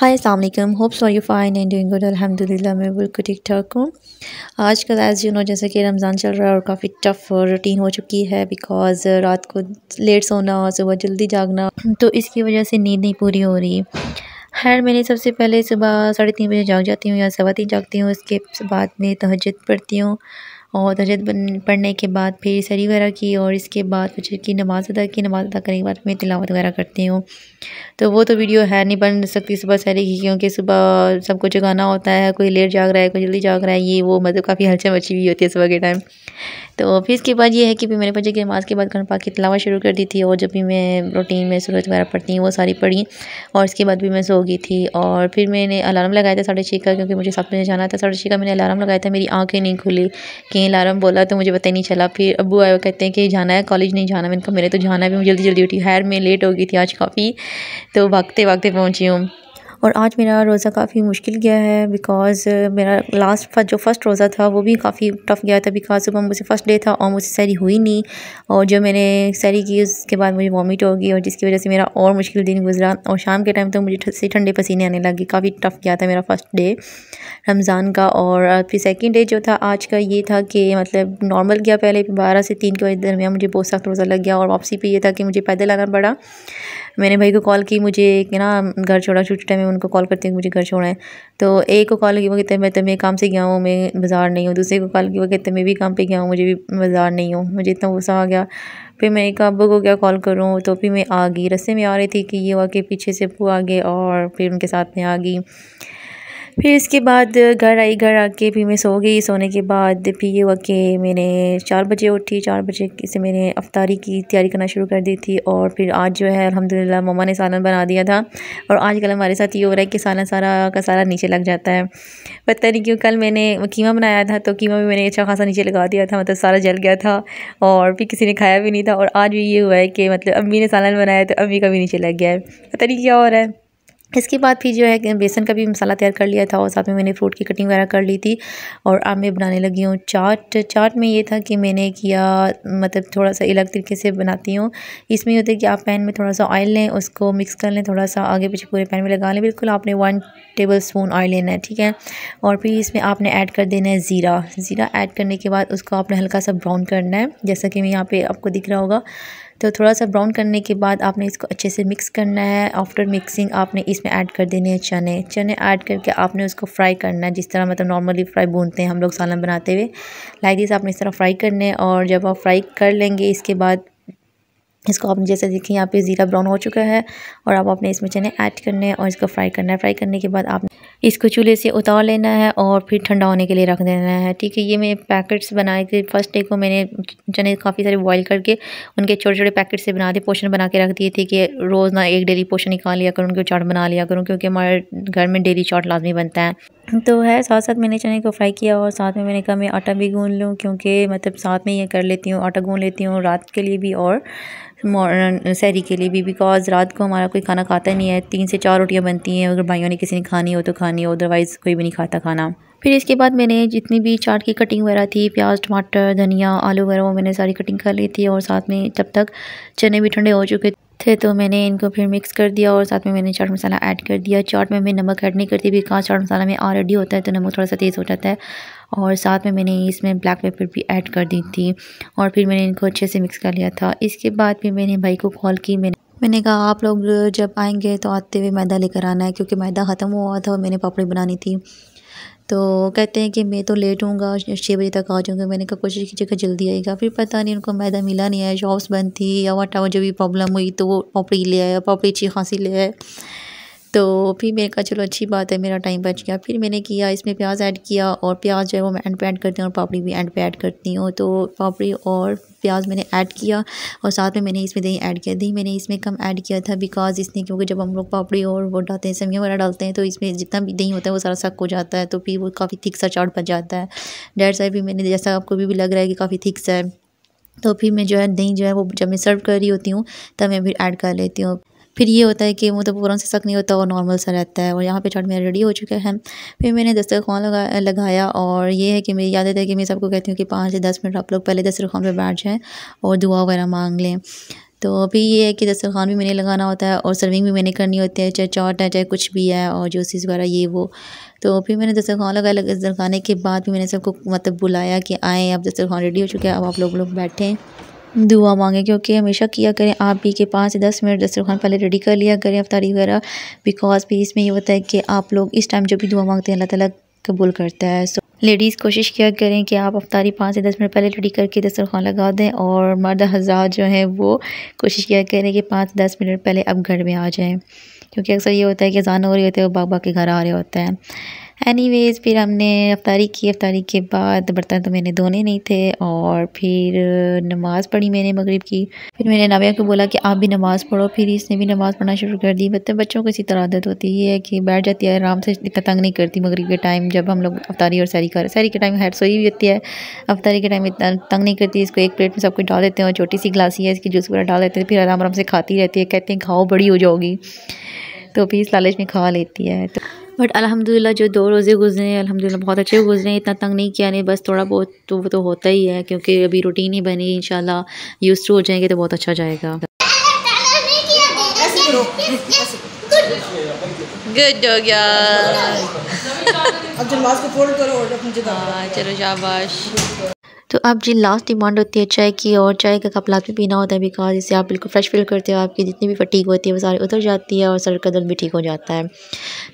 hi Aslam hope so you fine and doing good अल्हम्दुलिल्लाह मैं बिल्कुल ठीक ठाक हूँ आज कल एज़ यू नो जैसे कि रमज़ान चल रहा है और काफ़ी टफ रूटीन हो चुकी है बिकॉज़ रात को लेट सोना और सुबह जल्दी जागना तो इसकी वजह से नींद नहीं पूरी हो रही खैर मैंने सबसे पहले सुबह साढ़े तीन बजे जाग जाती हूँ या सवा तीन जागती हूँ उसके बाद में तहजद पढ़ती हूँ और तजद पढ़ने के बाद फिर सरी वगैरह की और इसके बाद फिर की नमाज़ अदा की नमाज़ अदा करने के बाद मैं तिलावत वगैरह करती हूँ तो वो तो वीडियो है नहीं बन सकती सुबह सरी की क्योंकि सुबह सबको जगाना होता है कोई लेट जाग रहा है कोई जल्दी जाग रहा है ये वो मतलब काफ़ी हलचल मची हुई होती है सुबह के टाइम तो फिर इसके बाद ये है कि भी मैंने फजर की नमाज़ के बाद खनपा की तलावा शुरू कर दी थी और जब भी मैं रूटीन में सूरज वगैरह पढ़ती हूँ वो सारी पढ़ी और इसके बाद भी मैं सो गई थी और फिर मैंने अलार्म लगाया था साढ़े छः का क्योंकि मुझे साथ में जाना था साढ़े छः का मैंने अलार्म लगाया था मेरी आँखें नहीं खुली कहीं अलार्म बोला तो मुझे पता ही नहीं चला फिर अबू आए कहते हैं कि जाना है कॉलेज नहीं जाना मैंने कहा मेरे तो जाना भी मैं जल्दी जल्दी उठी खैर मैं लेट हो गई थी आज काफ़ी तो भागते भागते पहुँची हूँ और आज मेरा रोज़ा काफ़ी मुश्किल गया है बिकॉज़ मेरा लास्ट जो फ़र्स्ट रोज़ा था वो भी काफ़ी टफ गया था बिकॉज सुबह मुझे फ़र्स्ट डे था और मुझे सैरी हुई नहीं और जो मैंने सैरी की उसके बाद मुझे वॉमिट हो गई और जिसकी वजह से मेरा और मुश्किल दिन गुजरा और शाम के टाइम तो मुझे से ठंडे पसीने आने लगे काफ़ी टफ गया था मेरा फ़र्स्ट डे रमज़ान का और फिर सेकेंड डे जो था आज का ये था कि मतलब नॉर्मल गया पहले बारह से तीन के बजे दरमियान मुझे बहुत सख्त रोज़ा लग गया और वापसी पर यह था कि मुझे पैदल आना पड़ा मैंने भाई को कॉल की मुझे ना घर छोड़ा छोटे टाइम उनको कॉल करती हूँ मुझे घर छोड़ा है तो एक को कॉल की वो कहते हैं मैं तो मैं काम से गया हूँ मैं बाज़ार नहीं हूँ दूसरे को कॉल की वो कहते हैं मैं भी काम पर गया हूँ मुझे भी बाज़ार नहीं हूँ मुझे इतना गुस्सा आ गया फिर मैं एक अबू को क्या कॉल करूँ तो फिर मैं आ गई रस्ते में आ रही थी कि ये हुआ कि पीछे से वो आ गए और फिर उनके साथ में आ गई फिर इसके बाद घर आई घर आके फिर मैं सो गई सोने के बाद फिर ये हुआ कि मैंने चार बजे उठी चार बजे से मैंने अफ्तारी की तैयारी करना शुरू कर दी थी और फिर आज जो है अलहमदिल्ला ममा ने सालन बना दिया था और आजकल हमारे साथ ये हो रहा है कि सालन सारा का सारा नीचे लग जाता है पता नहीं क्यों कल मैंने कीमा बनाया था तो कीमा भी मैंने अच्छा खासा नीचे लगा दिया था मतलब सारा जल गया था और फिर किसी ने खाया भी नहीं था और आज भी ये हुआ है कि मतलब अम्मी ने सालन बनाया तो अम्मी का भी नीचे लग गया है पता नहीं क्या हो रहा है इसके बाद फिर जो है बेसन का भी मसाला तैयार कर लिया था और साथ में मैंने फ्रूट की कटिंग वगैरह कर ली थी और अब मैं बनाने लगी हूँ चाट चाट में ये था कि मैंने किया मतलब थोड़ा सा अलग तरीके से बनाती हूँ इसमें होता है कि आप पैन में थोड़ा सा ऑयल लें उसको मिक्स कर लें थोड़ा सा आगे पीछे पूरे पैन में लगा लें बिल्कुल आपने वन टेबल स्पून ऑयल लेना है ठीक है और फिर इसमें आपने ऐड कर देना है ज़ीरा ज़ीरा ऐड करने के बाद उसको आपने हल्का सा ब्राउन करना है जैसा कि मैं यहाँ पर आपको दिख रहा होगा तो थोड़ा सा ब्राउन करने के बाद आपने इसको अच्छे से मिक्स करना है आफ्टर मिक्सिंग आपने इसमें ऐड कर देने हैं चने चने ऐड करके आपने उसको फ्राई करना है जिस तरह मतलब नॉर्मली फ्राई भूनते हैं हम लोग सालन बनाते हुए लाइक दिस आपने इस तरह फ्राई करने हैं और जब आप फ्राई कर लेंगे इसके बाद इसको आप जैसे देखें यहाँ पे ज़ीरा ब्राउन हो चुका है और आप अपने इसमें चने ऐड करने हैं और इसको फ्राई करना है फ्राई करने के बाद आपने इसको चूल्हे से उतार लेना है और फिर ठंडा होने के लिए रख देना है ठीक है ये मैं पैकेट्स बनाए थे फर्स्ट डे को मैंने चने काफ़ी सारे बॉयल करके उनके छोटे छोटे पैकेट से बना दिए पोशन बना के रख दिए थे कि रोज़ ना एक डेली पोशन निकाल लिया करूँ उनको चाट बना लिया करूँ क्योंकि हमारे घर में डेली चाट लाजमी बनता है तो है साथ साथ मैंने चने को फ्राई किया और साथ में मैंने कहा मैं आटा भी गूँध लूँ क्योंकि मतलब साथ में ये कर लेती हूँ आटा गूँध लेती हूँ रात के लिए भी और सहरी के लिए भी बिकॉज़ रात को हमारा कोई खाना खाता नहीं है तीन से चार रोटियाँ बनती हैं अगर भाइयों ने किसी ने खानी हो तो खानी हो अदरवाइज़ कोई भी नहीं खाता खाना फिर इसके बाद मैंने जितनी भी चाट की कटिंग वगैरह थी प्याज टमाटर धनिया आलू वगैरह वो मैंने सारी कटिंग कर ली थी और साथ में तब तक चने भी ठंडे हो चुके थे थे तो मैंने इनको फिर मिक्स कर दिया और साथ में मैंने चाट मसाला ऐड कर दिया चाट में मैं नमक ऐड नहीं करती कहाँ चाट मसाला में ऑलरेडी होता है तो नमक थोड़ा सा तेज़ हो जाता है और साथ में मैंने इसमें ब्लैक पेपर भी ऐड कर दी थी और फिर मैंने इनको अच्छे से मिक्स कर लिया था इसके बाद फिर मैंने भाई को कॉल की मैंने मैंने कहा आप लोग जब आएंगे तो आते हुए मैदा लेकर आना है क्योंकि मैदा ख़त्म हुआ था और मैंने पापड़ी बनानी थी तो कहते हैं कि मैं तो लेट हूँ छः बजे तक आ जाऊँगा मैंने कहा कोशिश कीजिएगा जल्दी आएगा फिर पता नहीं उनको मैदा मिला नहीं है शॉप्स बंद थी या वट जो भी प्रॉब्लम हुई तो वो पॉपड़ी ले आया पॉपड़ी अच्छी खांसी ले आए तो फिर मैंने कहा चलो अच्छी बात है मेरा टाइम बच गया फिर मैंने किया इसमें प्याज ऐड किया और प्याज जो है वो मैं एंड पे ऐड करती हूँ और पापड़ी भी एंड पे ऐड करती हूँ तो पापड़ी और प्याज मैंने ऐड किया और साथ में मैंने इसमें दही ऐड किया दही मैंने इसमें कम ऐड किया था बिकॉज इसने क्योंकि जब हम लोग पापड़ी और वो डालते हैं समिया वगैरह डालते हैं तो इसमें जितना भी दही होता है वो सारा सक हो जाता है तो फिर वो काफ़ी थिक सा चाट बन जाता है डेढ़ साइड भी मैंने जैसा आपको भी, भी लग रहा है कि काफ़ी थिक सा है तो फिर मैं जो है दही जो है वो जब मैं सर्व कर रही होती हूँ तब मैं फिर ऐड कर लेती हूँ फिर ये होता है कि वो तो पूरा से सक नहीं होता और नॉर्मल सा रहता है और यहाँ पे चाट मेरा रेडी हो चुका है फिर मैंने दस्तरखान लगा लगाया और ये है कि मेरी याद है कि मैं सबको कहती हूँ कि पाँच से दस मिनट आप लोग पहले दस्तरखान पर बैठ जाएँ और दुआ वगैरह मांग लें तो अभी ये है कि दस्तरखान भी मैंने लगाना होता है और सर्विंग भी मैंने करनी होती है चाहे चाट है चाहे कुछ भी है और जूसेस वगैरह ये वो तो फिर मैंने दस्तरखान लगाया दस्तरखाने के बाद भी मैंने सबको मतलब बुलाया कि आएँ अब दस्तरखान रेडी हो चुका है अब आप लोग लोग बैठें दुआ मांगें क्योंकि हमेशा किया करें आप भी के पाँच से दस मिनट दस्तरखान पहले रेडी कर लिया करें अफ्तारी वगैरह बिकॉज भी इसमें ये होता है कि आप लोग इस टाइम जो भी दुआ मांगते हैं अल्लाह तला कबूल करता है सो लेडीज़ कोशिश किया करें कि आप अफ्तारी पाँच से दस मिनट पहले रेडी करके दस्तरखान लगा दें और मर्द हज़ार जो हैं वो कोशिश किया करें कि पाँच से दस मिनट पहले आप घर में आ जाएँ क्योंकि अक्सर ये होता है कि अजान हो रही होती है और बाग के घर आ रहे होते हैं एनीवेज फिर हमने अफ्तारी की अफ्तारी के बाद बर्तन तो मैंने धोने नहीं थे और फिर नमाज़ पढ़ी मैंने मगरिब की फिर मैंने नाविया को बोला कि आप भी नमाज़ पढ़ो फिर इसने भी नमाज़ पढ़ना शुरू कर दी मतलब बच्चों को इसी तरह आदत होती है कि बैठ जाती है आराम से इतना तंग नहीं करती मगरब के टाइम जब हम लोग अफ्तारी और सैरी कर सैरी के टाइम हर सोई भी होती है अफ्तारी के टाइम इतना तंग नहीं करती इसको एक प्लेट में सब कुछ डाल देते हैं और छोटी सी ग्लासी है इसकी जूस वगैरह डाल देते हैं फिर आराम आराम से खाती रहती है कहते हैं खाओ बड़ी हो जाओगी तो फिर इस लालच में खा लेती है तो बट अलहमदिल्ला जो दो रोज़े गुजरे हैं अलहमदिल्ला बहुत अच्छे गुजरे इतना तंग नहीं किया नहीं बस थोड़ा बहुत तो वो तो होता ही है क्योंकि अभी रूटीन ही बनी इन यूज़ हो जाएंगे तो बहुत अच्छा जाएगा गुड हो गया अब को करो और हाँ, चलो शाबाश तो आप जी लास्ट डिमांड होती है चाय की और चाय का कप लाजमी पीना होता है बिकॉज इससे आप बिल्कुल फ्रेश फील करते हो आपकी जितनी भी फटीक होती है वो सारी उतर जाती है और सर का दर्द भी ठीक हो जाता है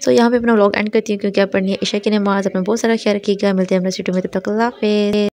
सो यहाँ पे अपना व्लॉग एंड करती हूँ क्योंकि आप पढ़नी है ईशा की नमाज़ अपना बहुत सारा ख्याल रखिएगा मिलते हैं अपने सीटों में तब तक अल्लाह